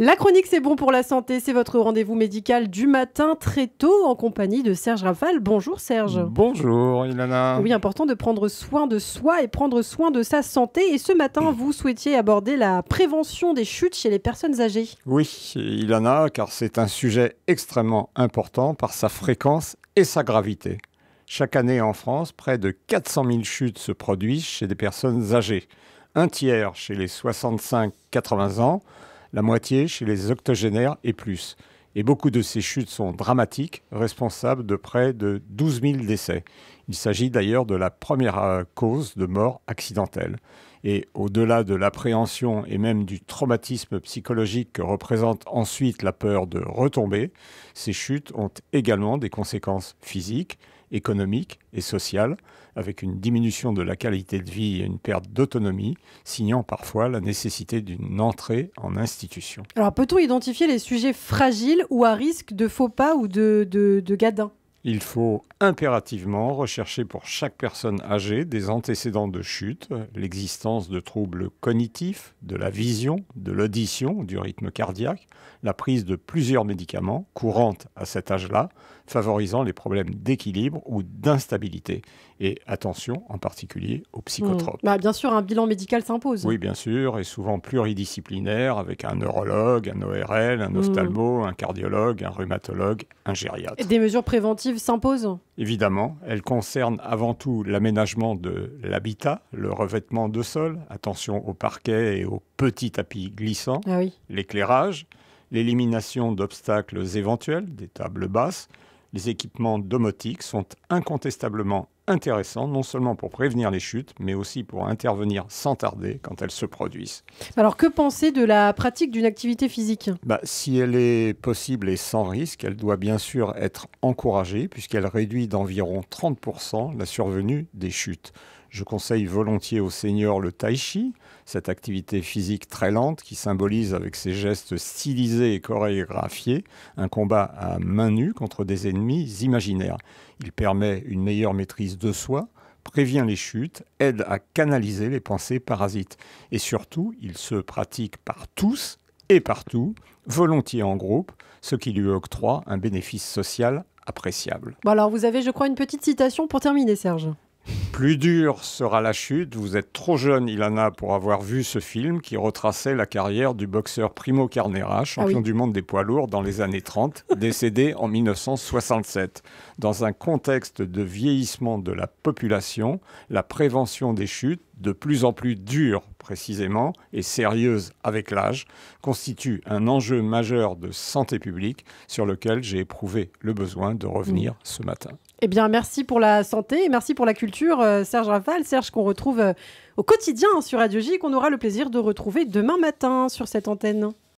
La chronique C'est bon pour la santé, c'est votre rendez-vous médical du matin très tôt en compagnie de Serge Rafal. Bonjour Serge. Bonjour Ilana. Oui, important de prendre soin de soi et prendre soin de sa santé. Et ce matin, vous souhaitiez aborder la prévention des chutes chez les personnes âgées. Oui, Ilana, car c'est un sujet extrêmement important par sa fréquence et sa gravité. Chaque année en France, près de 400 000 chutes se produisent chez des personnes âgées. Un tiers chez les 65-80 ans la moitié chez les octogénaires et plus. Et beaucoup de ces chutes sont dramatiques, responsables de près de 12 000 décès. Il s'agit d'ailleurs de la première euh, cause de mort accidentelle. Et au-delà de l'appréhension et même du traumatisme psychologique que représente ensuite la peur de retomber, ces chutes ont également des conséquences physiques, économiques et sociales, avec une diminution de la qualité de vie et une perte d'autonomie, signant parfois la nécessité d'une entrée en institution. Alors peut-on identifier les sujets fragiles ou à risque de faux pas ou de, de, de gadins il faut impérativement rechercher pour chaque personne âgée des antécédents de chute, l'existence de troubles cognitifs, de la vision, de l'audition, du rythme cardiaque, la prise de plusieurs médicaments courantes à cet âge-là, favorisant les problèmes d'équilibre ou d'instabilité. Et attention en particulier aux psychotropes. Mmh. Bah, bien sûr, un bilan médical s'impose. Oui, bien sûr, et souvent pluridisciplinaire avec un neurologue, un ORL, un mmh. ophtalmo, un cardiologue, un rhumatologue, un gériatre. Des mesures préventives Évidemment, elle concerne avant tout l'aménagement de l'habitat, le revêtement de sol, attention au parquet et aux petits tapis glissants, ah l'éclairage, l'élimination d'obstacles éventuels, des tables basses. Les équipements domotiques sont incontestablement intéressant, non seulement pour prévenir les chutes, mais aussi pour intervenir sans tarder quand elles se produisent. Alors que penser de la pratique d'une activité physique bah, Si elle est possible et sans risque, elle doit bien sûr être encouragée puisqu'elle réduit d'environ 30% la survenue des chutes. Je conseille volontiers au seigneur le tai chi, cette activité physique très lente qui symbolise avec ses gestes stylisés et chorégraphiés un combat à main nue contre des ennemis imaginaires. Il permet une meilleure maîtrise de soi, prévient les chutes, aide à canaliser les pensées parasites. Et surtout, il se pratique par tous et partout, volontiers en groupe, ce qui lui octroie un bénéfice social appréciable. alors vous avez, je crois, une petite citation pour terminer, Serge. Plus dure sera la chute. Vous êtes trop jeune, Ilana, pour avoir vu ce film qui retraçait la carrière du boxeur Primo Carnera, ah champion du monde des poids lourds dans les années 30, décédé en 1967. Dans un contexte de vieillissement de la population, la prévention des chutes de plus en plus dure précisément et sérieuse avec l'âge constitue un enjeu majeur de santé publique sur lequel j'ai éprouvé le besoin de revenir mm. ce matin. Eh bien, merci pour la santé et merci pour la culture, euh, Serge Rafal. Serge, qu'on retrouve euh, au quotidien sur Radio J, qu'on aura le plaisir de retrouver demain matin sur cette antenne.